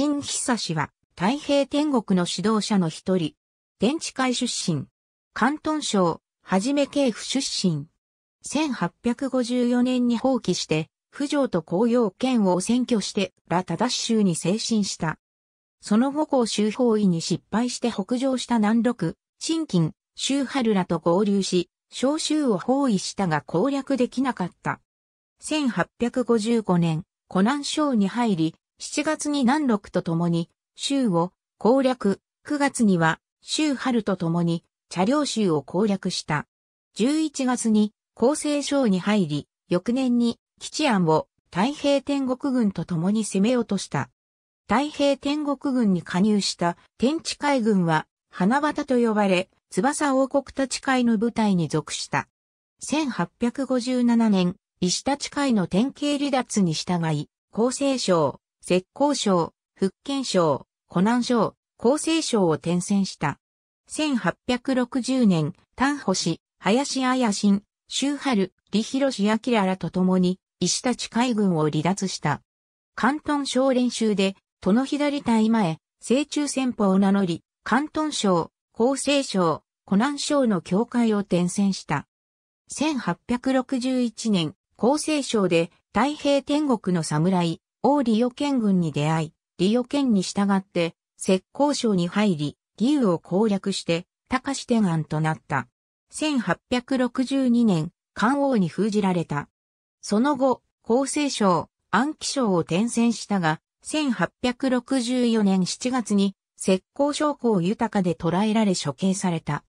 陳久氏は、太平天国の指導者の一人、天地会出身、関東省、はじめ系府出身。1854年に放棄して、府城と紅葉県を占拠して、ラ・タダ州に精神した。その後校州包囲に失敗して北上した南六、新金、州春らと合流し、小州を包囲したが攻略できなかった。1855年、湖南省に入り、7月に南禄と共に、州を攻略、9月には州春と共に、茶寮州を攻略した。11月に、厚生省に入り、翌年に、吉安を太平天国軍と共に攻め落とした。太平天国軍に加入した天地海軍は、花畑と呼ばれ、翼王国立ち会の部隊に属した。1857年、石立ち会の典型離脱に従い、厚生省、浙江省、福建省、湖南省、厚生省を転戦した。1860年、丹保氏、林綾新、周春、李広明らと共に、石立海軍を離脱した。関東省練習で、戸の左隊前、西中戦法を名乗り、関東省、厚生省、湖南省の境界を転戦した。1861年、厚生省で太平天国の侍、王リオ県軍に出会い、リオ県に従って、石膏省に入り、義勇を攻略して、高志天安となった。1862年、漢王に封じられた。その後、厚生省、安記省を転戦したが、1864年7月に、石膏省校豊かで捕らえられ処刑された。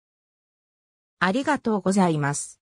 ありがとうございます。